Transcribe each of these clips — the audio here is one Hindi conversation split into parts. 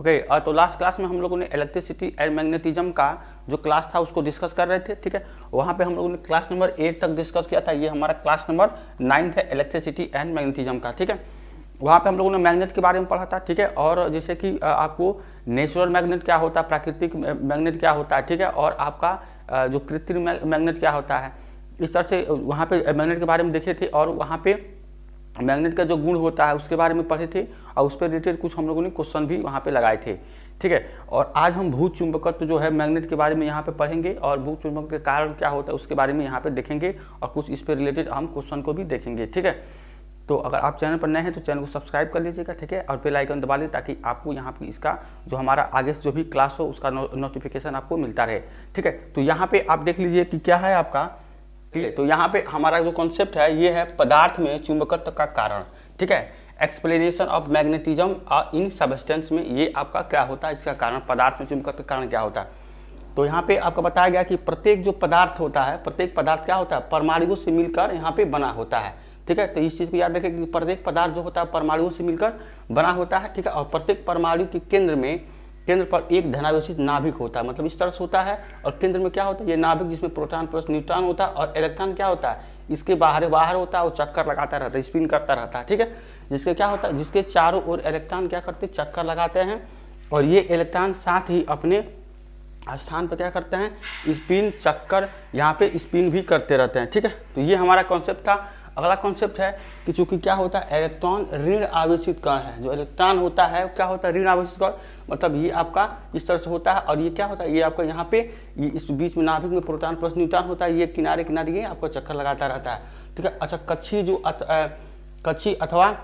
ओके okay, तो लास्ट क्लास में हम लोगों ने इलेक्ट्रिसिटी एंड मैग्नेटिज्म का जो क्लास था उसको डिस्कस कर रहे थे ठीक है वहाँ पे हम लोगों ने क्लास नंबर एट तक डिस्कस किया था ये हमारा क्लास नंबर नाइन्थ है इलेक्ट्रिसिटी एंड मैग्नेटिज्म का ठीक है वहाँ पे हम लोगों ने मैग्नेट के बारे में पढ़ा था ठीक है और जैसे कि आपको नेचुरल मैग्नेट क्या होता है प्राकृतिक मैग्नेट क्या होता है ठीक है और आपका जो कृत्रिम मैग्नेट क्या होता है इस तरह से वहाँ पे मैग्नेट के बारे में देखे थे और वहाँ पे मैग्नेट का जो गुण होता है उसके बारे में पढ़े थे और उस पर रिलेटेड कुछ हम लोगों ने क्वेश्चन भी वहाँ पे लगाए थे ठीक है और आज हम भू चुंबकत्व जो है मैग्नेट के बारे में यहाँ पे पढ़ेंगे और भू चुंबक के कारण क्या होता है उसके बारे में यहाँ पे देखेंगे और कुछ इस पर रिलेटेड हम क्वेश्चन को भी देखेंगे ठीक है तो अगर आप चैनल पर नए हैं तो चैनल को सब्सक्राइब कर लीजिएगा ठीक है और बेलाइकन दबा लें ताकि आपको यहाँ पर इसका जो हमारा आगे जो भी क्लास हो उसका नोटिफिकेशन आपको मिलता रहे ठीक है तो यहाँ पर आप देख लीजिए कि क्या है आपका ठीक है तो यहाँ पे हमारा जो कॉन्सेप्ट है ये है पदार्थ में चुंबकत्व का कारण ठीक है explanation of magnetism in substance में ये आपका क्या होता है इसका कारण पदार्थ में चुंबकत्व का कारण क्या होता है तो यहाँ पे आपको बताया गया कि प्रत्येक जो पदार्थ होता है प्रत्येक पदार्थ क्या होता है परमाणुओं से मिलकर यहाँ पे बना होता है ठीक है तो इस चीज़ को याद रखें कि प्रत्येक पदार्थ जो होता है परमाणुओं से मिलकर बना होता है ठीक है और प्रत्येक परमाणु के केंद्र में केंद्र पर एक धनावेशित नाभिक होता है मतलब इस तरह से होता है और केंद्र में क्या होता है ये नाभिक जिसमें प्रोटॉन प्लस न्यूट्रॉन होता है और इलेक्ट्रॉन क्या होता है इसके बाहर बाहर होता है और चक्कर लगाता रहता है स्पिन करता रहता है ठीक है जिसके क्या होता है जिसके चारों ओर इलेक्ट्रॉन क्या करते हैं चक्कर लगाते हैं और ये इलेक्ट्रॉन साथ ही अपने स्थान पर क्या करते हैं स्पिन चक्कर यहाँ पे स्पिन भी करते रहते हैं ठीक है तो ये हमारा कॉन्सेप्ट था अगला कॉन्सेप्ट है कि चूंकि क्या होता है इलेक्ट्रॉन ऋण आवेशित कण है जो इलेक्ट्रॉन होता है क्या होता है ऋण आवेशित कण मतलब ये आपका इस तरह से होता है और ये क्या होता है ये आपका यहाँ पे ये इस बीच में नाभिक में प्रोटॉन प्लस न्यूट्रॉन होता है ये किनारे किनारे ये आपका चक्कर लगाता रहता है ठीक है अच्छा कच्छी जो कच्छी अथवा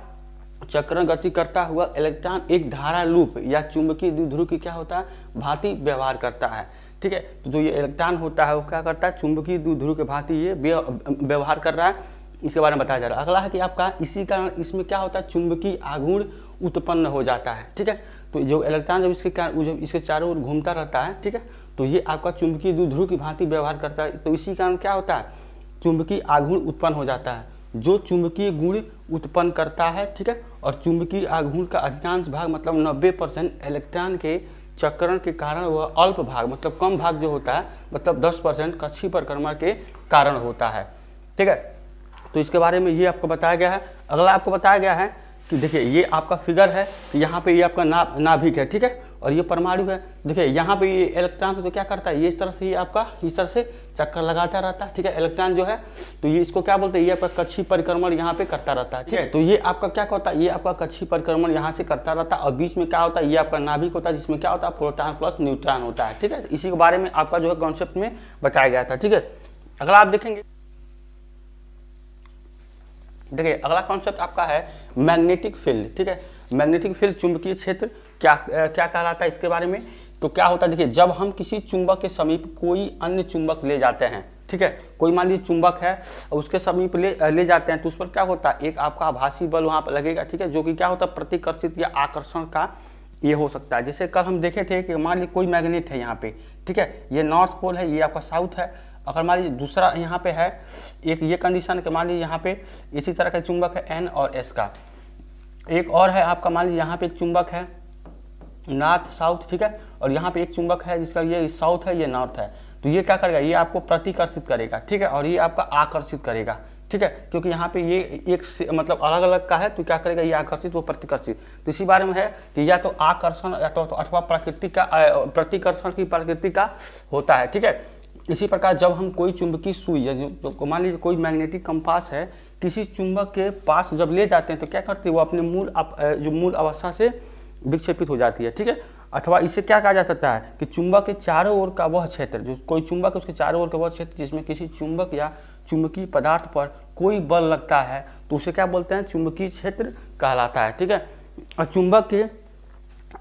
चक्रण गति करता हुआ इलेक्ट्रॉन एक धारा लूप या चुंबकीय द्विध्रुव की क्या होता है भांति व्यवहार करता है ठीक है तो जो ये इलेक्ट्रॉन होता है वो क्या करता है चुंबकीय द्विध्रुव के भांति ये व्यवहार कर रहा है इसके बारे में बताया जा रहा है अगला है कि आपका इसी कारण इसमें क्या होता है चुंबकीय आघूर्ण उत्पन्न हो जाता है ठीक है तो जो इलेक्ट्रॉन जब इसके कारण जब इसके चारों ओर घूमता रहता है ठीक है तो ये आपका चुंबकीय ध्रुव की भांति व्यवहार करता है तो इसी कारण क्या होता है चुंबकीय आघूर्ण उत्पन्न हो जाता है जो चुंबकीय गुण उत्पन्न करता है ठीक है और चुंबकीय आघूर्ण का अधिकांश भाग मतलब नब्बे परसेंट इलेक्ट्रॉन के चक्रण के कारण वह अल्प भाग मतलब कम भाग जो होता है मतलब दस परसेंट कक्षी परिक्रमा के कारण होता है ठीक है तो इसके बारे में ये आपको बताया गया है अगला आपको बताया गया है कि देखिए ये आपका फिगर है यहाँ पे ये आपका ना नाभिक है ठीक है और ये परमाणु है देखिए यहाँ पे ये इलेक्ट्रॉन तो क्या करता है ये इस तरह से ये आपका इस तरह से चक्कर लगाता रहता है ठीक है इलेक्ट्रॉन जो है तो ये इसको क्या बोलते हैं ये आपका कच्छी परिक्रमण यहाँ पे करता रहता है ठीक है तो ये आपका क्या होता है ये आपका कच्छी परिक्रमण यहाँ से करता रहता है और बीच में क्या होता है ये आपका नाभिक होता है जिसमें क्या होता है प्रोटॉन प्लस न्यूट्रॉन होता है ठीक है इसी के बारे में आपका जो है कॉन्सेप्ट में बताया गया था ठीक है अगला आप देखेंगे देखिए अगला कॉन्सेप्ट आपका है मैग्नेटिक फील्ड ठीक है मैग्नेटिक फील्ड चुंबकीय क्षेत्र क्या क्या कहलाता है इसके बारे में तो क्या होता है देखिए जब हम किसी चुंबक के समीप कोई अन्य चुंबक ले जाते हैं ठीक है कोई मान लीजिए चुंबक है उसके समीप ले ले जाते हैं तो उस पर क्या होता है एक आपका आभासी बल वहाँ पर लगेगा ठीक है जो कि क्या होता है प्रतिकर्षित या आकर्षण का ये हो सकता है जैसे कल हम देखे थे कि मान लीजिए कोई मैग्नेट है यहाँ पे ठीक है ये नॉर्थ पोल है ये आपका साउथ है अगर मान लीजिए दूसरा यहाँ पे है एक ये कंडीशन के मान लीजिए यहाँ पे इसी तरह का चुंबक है एन और एस का एक और है आपका मान लीजिए यहाँ पे एक चुंबक है नॉर्थ साउथ ठीक है और यहाँ पे एक चुंबक है जिसका ये साउथ है ये नॉर्थ है तो ये क्या करेगा ये आपको प्रतिकर्षित करेगा ठीक है और ये आपका आकर्षित करेगा ठीक है क्योंकि यहाँ पे ये एक मतलब अलग अलग का है तो क्या करेगा ये आकर्षित वो प्रतिकर्षित तो इसी बारे में है कि या तो आकर्षण या तो अथवा तो प्रकृति का प्रतिकर्षण की प्रकृति का होता है ठीक है इसी प्रकार जब हम कोई चुंबकीय सुई या जो मान लीजिए कोई मैग्नेटिक कंपास है किसी चुंबक के पास जब ले जाते हैं तो क्या करते हैं वो अपने मूल अप, जो मूल अवस्था से विक्षेपित हो जाती है ठीक है अथवा इसे क्या कहा जा सकता है कि चुंबक के चारों ओर का वह क्षेत्र जो कोई चुंबक है उसके चारों ओर का वह क्षेत्र जिसमें किसी चुंबक या चुंबकीय पदार्थ पर कोई बल लगता है तो उसे क्या बोलते हैं चुंबकीय क्षेत्र कहलाता है ठीक है और चुंबक के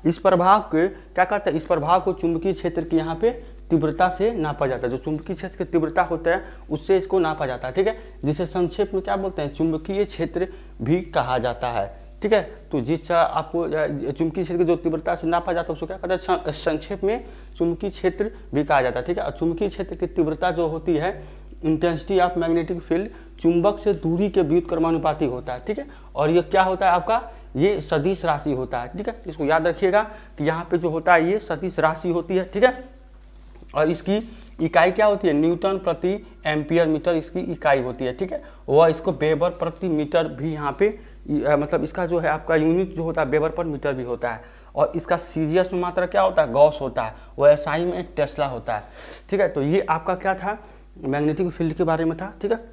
इस प्रभाव के क्या कहते हैं इस प्रभाव को चुंबकीय क्षेत्र के यहाँ पे तीव्रता से नापा जाता है जो चुंबकीय क्षेत्र की तीव्रता होता है उससे इसको नापा जाता है ठीक है जिसे संक्षेप में क्या बोलते हैं चुंबकीय क्षेत्र भी कहा जाता है ठीक है तो जिस आपको चुंबकीय क्षेत्र की जो तीव्रता से नापा जाता है उसको क्या कहता है संक्षेप में चुंबकीय क्षेत्र भी कहा जाता है ठीक है और चुंबकीय क्षेत्र की तीव्रता जो होती है इंटेंसिटी ऑफ मैग्नेटिक फील्ड चुंबक से दूरी के व्युत कर्मानुपाती होता है ठीक है और ये क्या होता है आपका ये सदिश राशि होता है ठीक है इसको याद रखिएगा कि यहाँ पे जो होता है ये सदिश राशि होती है ठीक है और इसकी इकाई क्या होती है न्यूटन प्रति एम्पियर मीटर इसकी इकाई होती है ठीक है वह इसको बेबर प्रति मीटर भी यहाँ पे मतलब इसका जो है आपका यूनिट जो होता है बेबर पर मीटर भी होता है और इसका सीजियस में मात्रा क्या होता है गॉस होता है वह में टेस्ला होता है ठीक है तो ये आपका क्या था मैग्नेटिक फील्ड के बारे में था ठीक है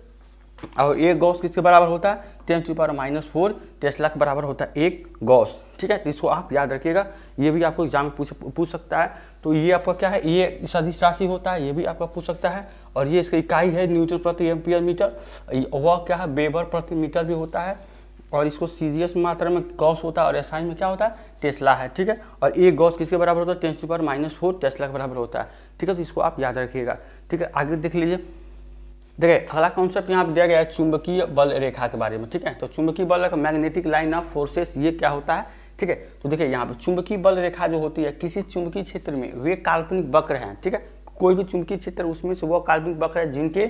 और एक गॉस किसके बराबर होता है ten to power minus four tesla के बराबर होता है एक गॉस ठीक है तो इसको आप याद रखिएगा ये भी आपको एग्जाम में पूछ पूछ सकता है तो ये आपका क्या है ये सदिश राशि होता है ये भी आपका पूछ सकता है और ये इसकी इकाई है न्यूटन प्रति एम्पियर मीटर वह क्या है बेबर प्रति मीटर भी होता है और इसको सीजीएस मात्रा में गॉस होता है और एसआई में क्या होता है टेस्ला है ठीक है और एक गॉस किसके बराबर होता है ten to power minus four tesla के बराबर होता है ठीक है तो इसको आप याद रखिएगा ठीक है आगे देख लीजिए देखिए अगला कॉन्सेप्ट यहाँ पे दिया गया है चुंबकीय बल रेखा के बारे में ठीक है तो चुंबकीय बल रेखा मैग्नेटिक लाइन ऑफ फोर्सेस ये क्या होता है ठीक है तो देखिए यहाँ पे चुंबकीय बल रेखा जो होती है किसी चुंबकीय क्षेत्र में वे काल्पनिक वक्र हैं ठीक है कोई भी चुंबकीय क्षेत्र उसमें से वह काल्पनिक वक्र है जिनके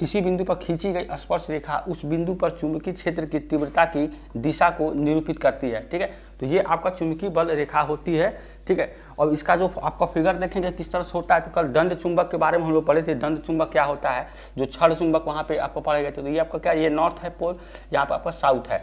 किसी बिंदु पर खींची गई स्पर्श रेखा उस बिंदु पर चुंबकीय क्षेत्र की तीव्रता की दिशा को निरूपित करती है ठीक है तो ये आपका चुंबकीय बल रेखा होती है ठीक है और इसका जो आपका फिगर देखेंगे किस तरह से होता है तो कल दंड चुंबक के बारे में हम लोग पढ़े थे दंड चुंबक क्या होता है जो छड़ चुंबक वहाँ पे आपको पढ़े गए थे तो ये आपका क्या ये नॉर्थ है पोल यहाँ पर आपका साउथ है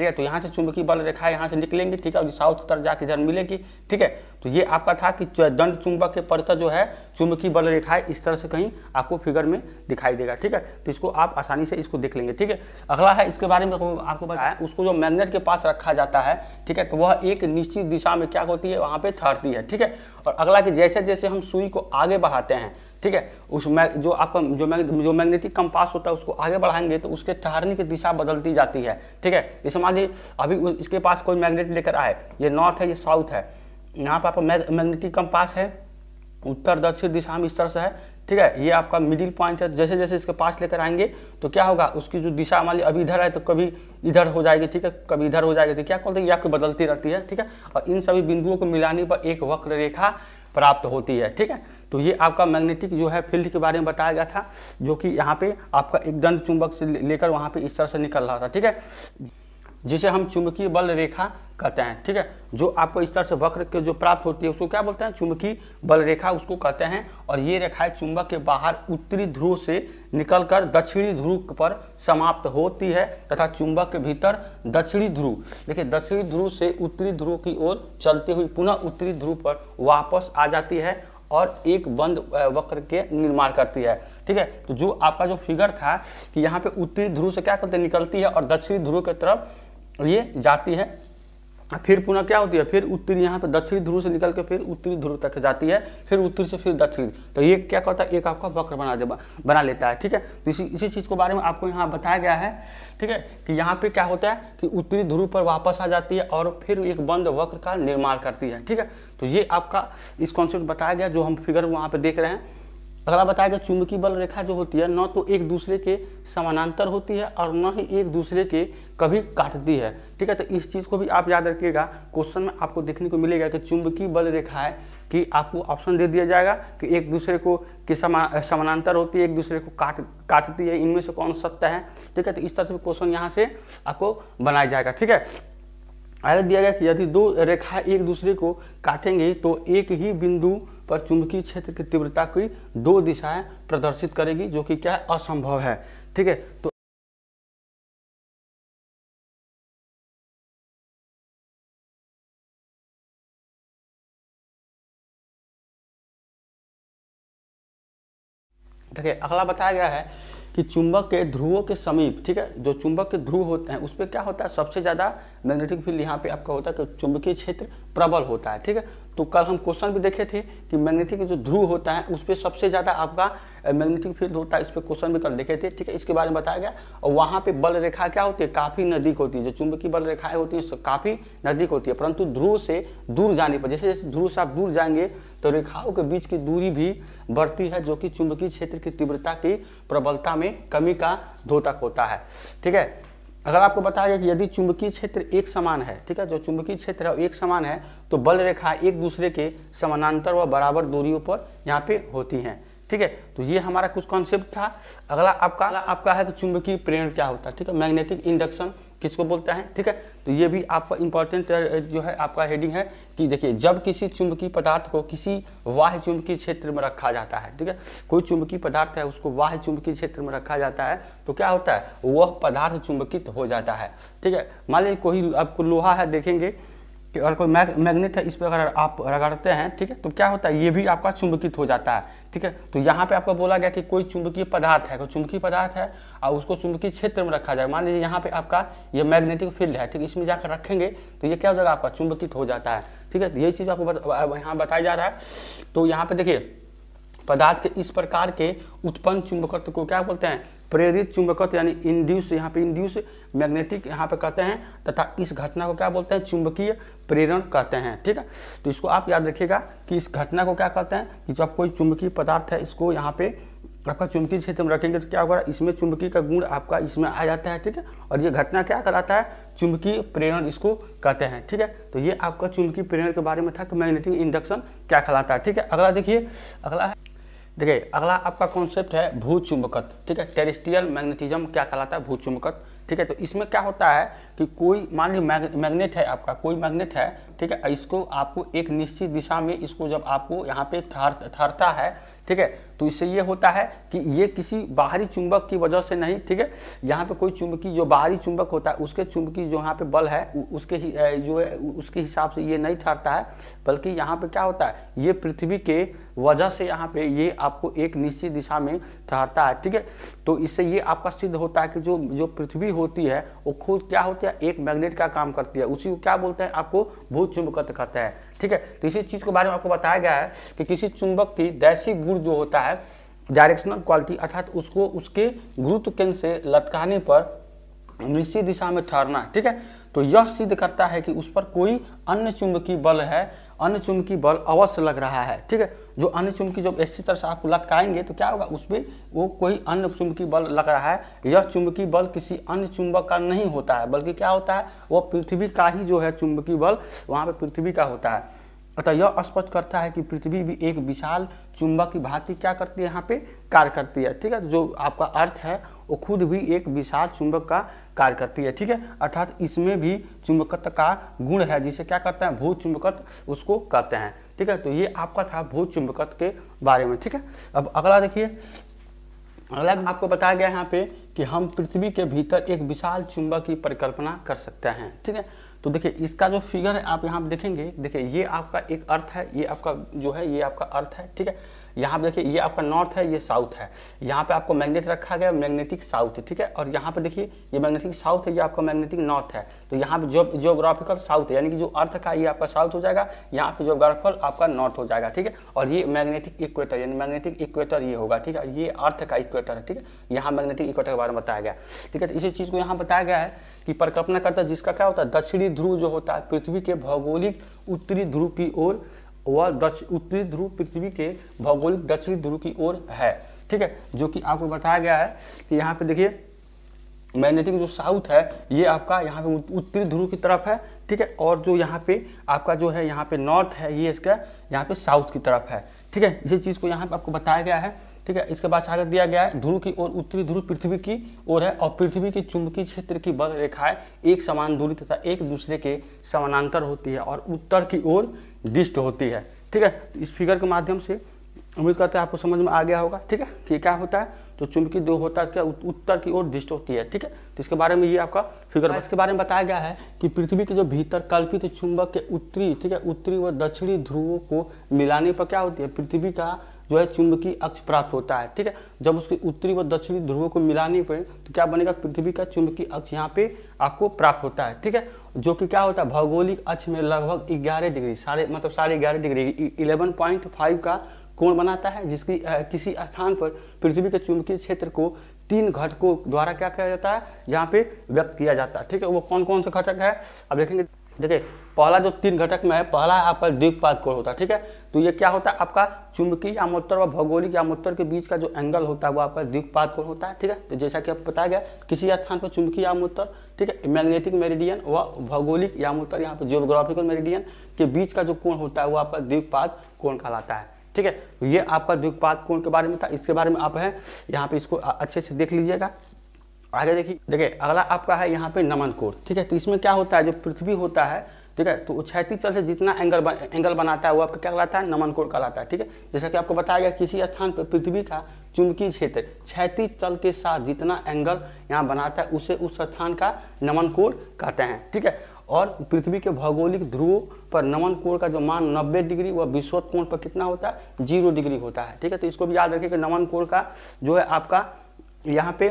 ठीक है तो यहाँ से चुंबकीय बल रेखा यहाँ से निकलेंगे ठीक है और साउथ की तरफ जाके इधर मिलेगी ठीक है तो ये आपका था कि दंड चुंबक के परितर जो है चुंबकीय बल रेखा इस तरह से कहीं आपको फिगर में दिखाई देगा ठीक है तो इसको आप आसानी से इसको देख लेंगे ठीक है अगला है इसके बारे में तो आपको बताया उसको जो मैग्नेट के पास रखा जाता है ठीक है तो वह एक निश्चित दिशा में क्या होती है वहाँ पर ठहरती है ठीक है और अगला कि जैसे जैसे हम सुई को आगे बढ़ाते हैं ठीक है उस मैग जो आप जो मैग जो मैग्नेटिक कंपास होता है उसको आगे बढ़ाएंगे तो उसके ठहरने की दिशा बदलती जाती है ठीक है जैसे मान लीजिए अभी इसके पास कोई मैग्नेट लेकर आए ये नॉर्थ है ये साउथ है यहाँ पर आपका मैग मैग्नेटिक कंपास है उत्तर दक्षिण दिशा में इस तरह से है ठीक है ये आपका मिडिल पॉइंट है जैसे जैसे इसके पास लेकर आएंगे तो क्या होगा उसकी जो दिशा मान ली अभी इधर है तो कभी इधर हो जाएगी ठीक है कभी इधर हो जाएगी तो क्या कहते हैं ये आपकी बदलती रहती है ठीक है और इन सभी बिंदुओं को मिलाने पर एक वक्र रेखा प्राप्त होती है ठीक है तो ये आपका मैग्नेटिक जो है फील्ड के बारे में बताया गया था जो कि यहाँ पे आपका एक दंड चुंबक से लेकर वहाँ पे इस तरह से निकल रहा था ठीक है जिसे हम चुंबकीय बल रेखा कहते हैं ठीक है जो आपको इस तरह से वक्र के जो प्राप्त होती है उसको क्या बोलते हैं चुंबकीय बल रेखा उसको कहते हैं और ये रेखाएं चुंबक के बाहर उत्तरी ध्रुव से निकलकर दक्षिणी ध्रुव पर समाप्त होती है तथा चुंबक के भीतर दक्षिणी ध्रुव देखिए दक्षिणी ध्रुव से उत्तरी ध्रुव की ओर चलती हुई पुनः उत्तरी ध्रुव पर वापस आ जाती है और एक बंद वक्र के निर्माण करती है ठीक है तो जो आपका जो फिगर था कि यहाँ पे उत्तरी ध्रुव से क्या करते निकलती है और दक्षिणी ध्रुव की तरफ ये जाती है फिर पुनः क्या होती है फिर उत्तरी यहाँ पे दक्षिणी ध्रुव से निकल के फिर उत्तरी ध्रुव तक जाती है फिर उत्तरी से फिर दक्षिणी तो ये क्या करता है एक आपका वक्र बना दे बना लेता है ठीक है तो इसी इसी चीज़ के बारे में आपको यहाँ बताया गया है ठीक है कि यहाँ पे क्या होता है कि उत्तरी ध्रुव पर वापस आ जाती है और फिर एक बंद वक्र का निर्माण करती है ठीक है तो ये आपका इस कॉन्सेप्ट बताया गया जो हम फिगर वहाँ पर देख रहे हैं अगला बताया गया चुंबकीय बल रेखा जो होती है न तो एक दूसरे के समानांतर होती है और न ही एक दूसरे के कभी काटती है ठीक है तो इस चीज़ को भी आप याद रखिएगा क्वेश्चन में आपको देखने को मिलेगा कि चुंबकीय बल रेखा है कि आपको ऑप्शन दे दिया जाएगा कि एक दूसरे को के समा समानांतर होती है एक दूसरे को काट काटती है इनमें से कौन सत्य है ठीक है तो इस तरह से क्वेश्चन यहाँ से आपको बनाया जाएगा ठीक है आयत दिया गया कि यदि दो रेखा एक दूसरे को काटेंगे तो एक ही बिंदु पर चुंबकीय क्षेत्र की तीव्रता की दो दिशाएं प्रदर्शित करेगी जो कि क्या असंभव है ठीक है तो देखिए अगला बताया गया है कि चुंबक के ध्रुवों के समीप ठीक है जो चुंबक के ध्रुव होते हैं उस पर क्या होता है सबसे ज़्यादा मैग्नेटिक फील्ड यहाँ पे आपका होता है कि चुंबकीय क्षेत्र प्रबल होता है ठीक है तो कल हम क्वेश्चन भी देखे थे कि मैग्नेटिक जो ध्रुव होता है उस पर सबसे ज़्यादा आपका मैग्नेटिक फील्ड होता है इस पर क्वेश्चन भी कल देखे थे ठीक है इसके बारे में बताया गया और वहाँ पे बल रेखा क्या होती है काफ़ी नजदीक होती है जो चुंबकीय बल रेखाएं होती हैं काफ़ी नजदीक होती है परंतु ध्रुव से दूर जाने पर जैसे जैसे ध्रुव से आप दूर जाएंगे तो रेखाओं के बीच की दूरी भी बढ़ती है जो कि चुंबकीय क्षेत्र की तीव्रता की प्रबलता में कमी का धोतक होता है ठीक है अगर आपको बताया गया कि यदि चुंबकीय क्षेत्र एक समान है ठीक है जो चुंबकीय क्षेत्र है एक समान है तो बल रेखा एक दूसरे के समानांतर व बराबर दूरियों पर यहाँ पे होती हैं ठीक है तो ये हमारा कुछ कॉन्सेप्ट था अगला आपका आपका है कि चुंबकीय प्रेरण क्या होता है ठीक है मैग्नेटिक इंडक्शन किसको बोलता है ठीक है तो ये भी आपका इंपॉर्टेंट जो है आपका हेडिंग है कि देखिए जब किसी चुंबकीय पदार्थ को किसी वाह चुंबकीय क्षेत्र में रखा जाता है ठीक है कोई चुंबकीय पदार्थ है उसको वाह चुंबकीय क्षेत्र में रखा जाता है तो क्या होता है वह पदार्थ चुंबकित हो जाता है ठीक है मान लीजिए कोई आपको लोहा है देखेंगे कि अगर कोई मैग्नेट है इस पर अगर आप रगड़ते हैं ठीक है तो क्या होता है ये भी आपका चुंबकित हो जाता है ठीक है तो यहाँ पे आपको बोला गया कि कोई चुंबकीय पदार्थ है कोई चुंबकीय पदार्थ है और उसको चुंबकीय क्षेत्र में रखा जाए मान लीजिए यहाँ पे आपका ये मैग्नेटिक फील्ड है ठीक है इसमें जाकर रखेंगे तो ये क्या हो जाएगा आपका चुंबकित हो जाता है ठीक है तो यही चीज़ आपको यहाँ बताया जा रहा है तो यहाँ पर देखिए पदार्थ के इस प्रकार के उत्पन्न चुंबकत्व को क्या बोलते हैं प्रेरित चुंबकत्व यानी इंड्यूस यहाँ पे इंड्यूस मैग्नेटिक यहाँ पे कहते हैं तथा इस घटना को क्या बोलते हैं चुंबकीय प्रेरण कहते हैं ठीक है तो इसको आप याद रखिएगा कि इस घटना को क्या कहते हैं कि जब कोई चुंबकीय पदार्थ है इसको यहाँ पे आपका चुंबकीय क्षेत्र में रखेंगे तो क्या होगा इसमें चुंबकीय का गुण आपका इसमें आ जाता है ठीक है और ये घटना क्या कराता है चुंबकीय प्रेरण इसको कहते हैं ठीक है तो ये आपका चुंबकीय प्रेरण के बारे में था कि मैग्नेटिक इंडक्शन क्या कहलाता है ठीक है अगला देखिए अगला है देखिए अगला आपका कॉन्सेप्ट है भू चुंबकत ठीक है टेरिस्ट्रियल मैग्नेटिज्म क्या कहलाता है भू चुंबकत ठीक है तो इसमें क्या होता है कि कोई मान ली मैग्नेट है आपका कोई मैग्नेट है ठीक है इसको आपको एक निश्चित दिशा में इसको जब आपको यहाँ पे थर थार, है ठीक है तो इससे ये होता है कि ये किसी बाहरी चुंबक की वजह से नहीं ठीक है यहाँ पे कोई चुंबकी जो बाहरी चुंबक होता है उसके चुंबकी जो यहाँ पे बल है उसके जो है उसके हिसाब से ये नहीं ठहरता है बल्कि यहाँ पे क्या होता है ये पृथ्वी के वजह से यहाँ पे ये आपको एक निश्चित दिशा में ठहरता है ठीक है तो इससे ये आपका सिद्ध होता है कि जो जो पृथ्वी होती है वो खुद क्या होती है एक मैग्नेट का काम करती है उसी को क्या बोलते हैं आपको भूत चुंबकत्व कहते हैं ठीक है तो इसी चीज़ के बारे में आपको बताया गया है कि किसी चुंबक की दैसी गुण जो होता है डायरेक्शनल क्वालिटी अर्थात उसको उसके गुरुत्व केंद्र से लटकाने पर निश्चित दिशा में ठहरना ठीक है तो यह सिद्ध करता है कि उस पर कोई अन्य चुंबकीय बल है अन्य चुम्बकी बल अवश्य लग रहा है ठीक है जो अन्य चुम्बकी जब इसी तरह से आपको लटकाएंगे तो क्या होगा उसमें वो कोई अन्य चुम्बकी बल लग रहा है यह चुंबकी बल किसी अन्य चुंबक का नहीं होता है बल्कि क्या होता है वह पृथ्वी का ही जो है चुंबकीय बल वहाँ पर पृथ्वी का होता है अतः यह स्पष्ट करता है कि पृथ्वी भी एक विशाल चुंबक की भांति क्या करती है यहाँ पे कार्य करती है ठीक है जो आपका अर्थ है वो खुद भी एक विशाल चुंबक का कार्य करती है ठीक है अर्थात इसमें भी चुंबकत्व का गुण है जिसे क्या करते हैं भू चुंबकत्व उसको कहते हैं ठीक है तो ये आपका था भू चुंबकत्व के बारे में ठीक है अब अगला देखिए अगला आपको बताया गया यहाँ पे कि हम पृथ्वी के भीतर एक विशाल चुंबक की परिकल्पना कर सकते हैं ठीक है तो देखिए इसका जो फिगर है आप यहाँ देखेंगे देखिए ये आपका एक अर्थ है ये आपका जो है ये आपका अर्थ है ठीक है यहाँ पर देखिए ये आपका नॉर्थ है ये साउथ है यहाँ पे आपको मैग्नेट रखा गया मैग्नेटिक साउथ है ठीक है और यहाँ पे देखिए ये मैग्नेटिक साउथ है ये आपका मैग्नेटिक नॉर्थ है तो यहाँ पे जो जोग्राफिकल साउथ है यानी कि जो अर्थ का ये आपका साउथ हो जाएगा यहाँ पे जोग्राफिकल आपका नॉर्थ हो जाएगा ठीक है और ये मैग्नेटिक इक्वेटर यानी मैग्नेटिक इक्वेटर ये होगा ठीक है ये अर्थ का इक्वेटर है ठीक है यहाँ मैग्नेटिक इक्वेटर के बारे में बताया गया ठीक है तो इसी चीज़ को यहाँ बताया गया है कि परिकल्पना करता जिसका क्या होता है दक्षिणी ध्रुव जो होता है पृथ्वी के भौगोलिक उत्तरी ध्रुव की ओर वह उत्तरी ध्रुव पृथ्वी के भौगोलिक दक्षिणी ध्रुव की ओर है ठीक है जो कि आपको बताया गया है कि यहाँ पे देखिए मैग्नेटिक जो साउथ है ये आपका यहाँ पे उत्तरी ध्रुव की तरफ है ठीक है और जो यहाँ पे आपका जो है यहाँ पे नॉर्थ है ये इसका यहाँ पे साउथ की तरफ है ठीक है इसी चीज़ को यहाँ पे आपको बताया गया है ठीक है इसके बाद आगे दिया गया है ध्रुव की ओर उत्तरी ध्रुव पृथ्वी की ओर है और पृथ्वी के चुंबकीय क्षेत्र की बल रेखाएं एक समान दूरी तथा एक दूसरे के समानांतर होती है और उत्तर की ओर डिस्ट होती है ठीक है तो इस फिगर के माध्यम से उम्मीद करते हैं आपको समझ में आ गया होगा ठीक है कि क्या होता है तो चुंबकी दो होता है क्या उत्तर की ओर दृष्ट होती है ठीक है तो इसके बारे में ये आपका फिगर इसके बारे में बताया गया है कि पृथ्वी के जो भीतर कल्पित चुंबक के उत्तरी ठीक है उत्तरी व दक्षिणी ध्रुवों को मिलाने पर क्या होती है पृथ्वी का जो है चुंबकीय अक्ष प्राप्त होता है ठीक है जब उसके उत्तरी व दक्षिणी ध्रुवों को मिलाने पर तो क्या बनेगा पृथ्वी का चुंबकीय अक्ष यहाँ पे आपको प्राप्त होता है ठीक है जो कि क्या होता है भौगोलिक अक्ष में लगभग ग्यारह डिग्री साढ़े मतलब साढ़े ग्यारह डिग्री इलेवन पॉइंट फाइव का कोण बनाता है जिसकी आ, किसी स्थान पर पृथ्वी के चुंबकीय क्षेत्र को तीन घटकों द्वारा क्या किया जाता है यहाँ पे व्यक्त किया जाता है ठीक है वो कौन कौन सा घटक है अब देखेंगे देखिए पहला जो तीन घटक में है पहला है आपका द्वीपपात कोण होता है ठीक है तो ये क्या होता है आपका चुंबकीय आमोत्तर व भौगोलिक आमोत्तर के बीच का जो एंगल होता है वो आपका द्विपात कोण होता है ठीक है तो जैसा कि आपको बताया गया किसी स्थान पर चुंबकीय आमोत्तर ठीक है मैग्नेटिक मेरिडियन व भौगोलिक आमोत्तर यहाँ पर जियोग्राफिकल मेरिडियन के बीच का जो कोण होता है वो आपका द्विपात कोण कहलाता है ठीक है तो ये आपका द्विपात कोण के बारे में था इसके बारे में आप है यहाँ पे इसको अच्छे से देख लीजिएगा आगे देखिए देखिए अगला आपका है यहाँ पे नमन कोण ठीक है तो इसमें क्या होता है जो पृथ्वी होता है ठीक है तो उछैती चल से जितना एंगल बन, एंगल बनाता है वो आपका क्या कहलाता है नमन कोण कहलाता है ठीक है जैसा कि आपको बताया गया किसी स्थान पर पृथ्वी का चुंबकीय क्षेत्र क्षैती चल के साथ जितना एंगल यहाँ बनाता है उसे उस स्थान का नमन कोण कहते हैं ठीक है और पृथ्वी के भौगोलिक ध्रुव पर नमन कोण का जो मान 90 डिग्री वह विश्वत कोण पर कितना होता है जीरो डिग्री होता है ठीक है तो इसको भी याद रखिए कि नमन कोण का जो है आपका यहाँ पे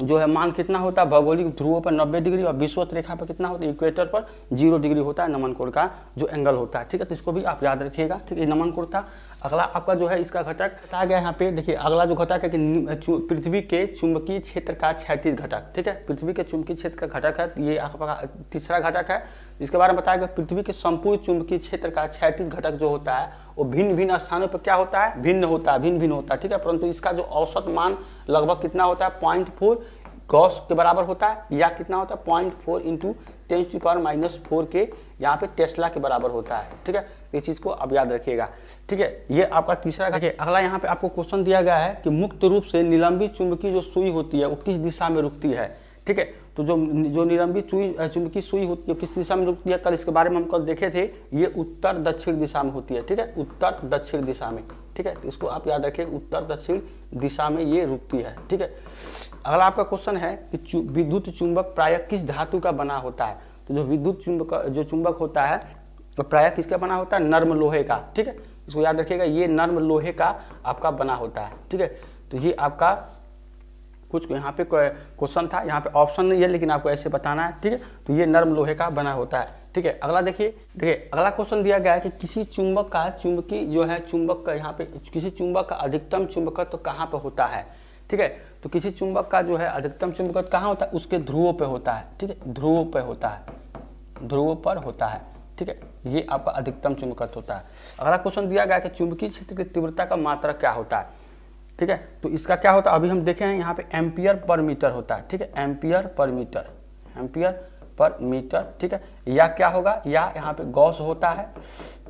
जो है मान कितना होता है भौगोलिक ध्रुवों पर 90 डिग्री और विश्वत रेखा पर कितना होता है इक्वेटर पर जीरो डिग्री होता है नमन कोण का जो एंगल होता है ठीक है तो इसको भी आप याद रखिएगा ठीक है नमन कोण था अगला आपका जो है इसका घटक बताया गया यहाँ पे देखिए अगला जो घटक है कि पृथ्वी के चुंबकीय क्षेत्र का क्षैतिज घटक ठीक है पृथ्वी के चुंबकीय क्षेत्र का घटक है ये आपका तीसरा घटक है जिसके बारे में बताया गया पृथ्वी के संपूर्ण चुंबकीय क्षेत्र का क्षैतिज घटक जो होता है वो भिन्न भिन्न स्थानों पर क्या होता है भिन्न होता है भिन्न भिन्न होता है ठीक है परंतु इसका जो औसत मान लगभग कितना होता है पॉइंट फोर कॉस के बराबर होता है या कितना होता है point four into ten to power minus four के यहाँ पे टेस्ला के बराबर होता है ठीक है इस चीज़ को अब याद रखिएगा ठीक है ये आपका तीसरा देखिए अगला यहाँ पे आपको क्वेश्चन दिया गया है कि मुक्त रूप से निलंबित चुंबकीय जो सुई होती है वो किस दिशा में रुकती है ठीक है तो जो जो निलंबित चुई चुंबकी सुई होती है किस दिशा में रुकती है कल इसके बारे में हम कल देखे थे ये उत्तर दक्षिण दिशा में होती है ठीक है उत्तर दक्षिण दिशा में ठीक है इसको आप याद रखिए उत्तर दक्षिण दिशा में ये रुकती है ठीक है अगला आपका क्वेश्चन है कि विद्युत चुंबक प्राय किस धातु का बना होता है तो जो विद्युत चुंबक जो चुंबक होता है तो प्राय किसका बना होता है नर्म लोहे का ठीक है इसको याद रखिएगा ये नर्म लोहे का आपका बना होता है ठीक है तो ये आपका कुछ यहाँ पे क्वेश्चन था यहाँ पे ऑप्शन नहीं है लेकिन आपको ऐसे बताना है ठीक है तो ये नर्म लोहे का बना होता है ठीक है अगला देखिए देखिए अगला क्वेश्चन दिया गया है कि किसी चुंबक का चुंबकी जो है चुंबक का यहाँ पे किसी चुंबक का अधिकतम चुंबकत्व तो कहाँ पे होता है ठीक है तो किसी चुंबक का जो है अधिकतम चुंबकत्व कहाँ होता है उसके ध्रुवों पर होता है ठीक है ध्रुवों पर होता है ध्रुवों पर होता है ठीक है ये आपका अधिकतम चुंबकत्व होता है अगला क्वेश्चन दिया गया कि चुंबकीय क्षेत्र की तीव्रता का मात्रा क्या होता है ठीक है तो इसका क्या होता है अभी हम देखे हैं यहाँ पे एम्पियर पर मीटर होता है ठीक है ampere per metre ampere per metre ठीक है या क्या होगा या यहाँ पे गॉस होता है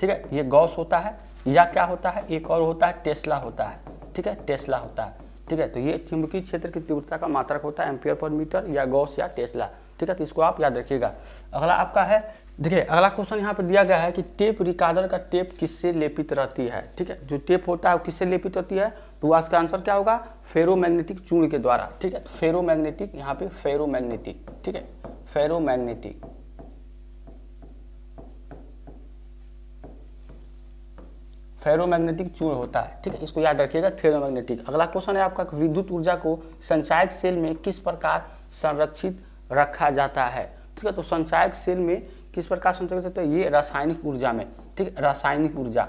ठीक है ये गॉस होता है या क्या होता है एक और होता है टेस्ला होता है ठीक है टेस्ला होता है ठीक है तो ये चुंबकीय क्षेत्र की तीव्रता का मात्रक होता है एम्पियर पर मीटर या गौस या टेस्ला ठीक है तो इसको आप याद रखिएगा अगला आपका है देखिए अगला क्वेश्चन यहाँ पे दिया गया है कि टेप रिकॉर्डर का टेप किससे लेपित रहती है ठीक है जो टेप होता है वो किससे लेपित होती है तो उसका आंसर क्या होगा फेरोमैग्नेटिक चूर्ण के द्वारा ठीक है फेरोमैग्नेटिक यहाँ पे फेरोमैग्नेटिक ठीक है फेरोमैग्नेटिक फेरोमैग्नेटिक चूर्ण होता है ठीक है इसको याद रखिएगा फेरोमैग्नेटिक अगला क्वेश्चन है आपका विद्युत ऊर्जा को संचायक सेल में किस प्रकार संरक्षित रखा जाता है ठीक है तो संचायक सेल में किस प्रकार संरक्षित होता है ये रासायनिक ऊर्जा में ठीक है रासायनिक ऊर्जा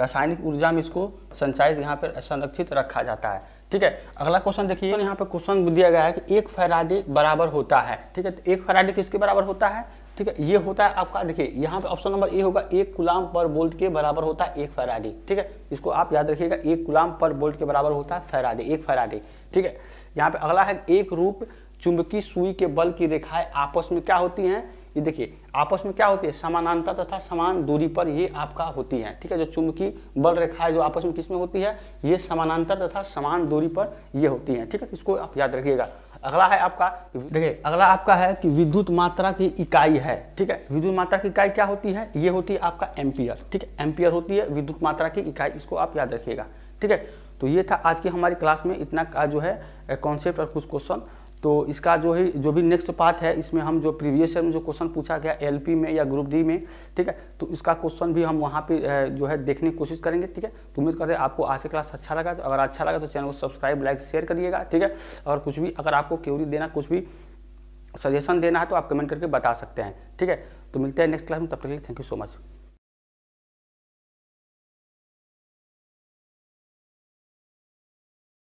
रासायनिक ऊर्जा में इसको संचायित यहाँ पर संरक्षित रखा जाता है ठीक है अगला क्वेश्चन देखिए तो यहाँ पे क्वेश्चन दिया गया है कि एक फैराडे बराबर होता है ठीक है तो एक फैराडे किसके बराबर होता है ठीक है ये होता है आपका देखिए यहाँ पे ऑप्शन नंबर ए होगा एक गुलाम पर बोल्ट के बराबर होता है एक फैराडे ठीक है इसको आप याद रखिएगा एक गुलाम पर बोल्ट के बराबर होता है फैराडे एक फैराडे ठीक है यहाँ पे अगला है एक रूप चुंबकीय सुई के बल की रेखाएं आपस में क्या होती हैं ये देखिए आपस में क्या होती है समानांतर तथा समान दूरी पर ये आपका होती है ठीक है जो चुंबकीय बल रेखा है जो आपस में किस में होती है ये समानांतर तथा समान दूरी पर ये होती है ठीक है इसको आप याद रखिएगा अगला है आपका देखिए अगला आपका है कि विद्युत मात्रा की इकाई है ठीक है विद्युत मात्रा की इकाई क्या होती है ये होती है आपका एम्पियर ठीक है एम्पियर होती है विद्युत मात्रा की इकाई इसको आप याद रखिएगा ठीक है तो ये था आज की हमारी क्लास में इतना का जो है कॉन्सेप्ट और कुछ क्वेश्चन तो इसका जो है जो भी नेक्स्ट पार्ट है इसमें हम जो प्रीवियस ईयर में जो क्वेश्चन पूछा गया एलपी में या ग्रुप डी में ठीक है तो इसका क्वेश्चन भी हम वहाँ पे जो है देखने की कोशिश करेंगे ठीक है तो उम्मीद करते हैं आपको आज के क्लास अच्छा लगा तो अगर अच्छा लगा तो चैनल को सब्सक्राइब लाइक शेयर करिएगा ठीक है और कुछ भी अगर आपको क्यूरी देना कुछ भी सजेशन देना है तो आप कमेंट करके बता सकते हैं ठीक है तो मिलते हैं नेक्स्ट क्लास में तब तक के लिए थैंक यू सो मच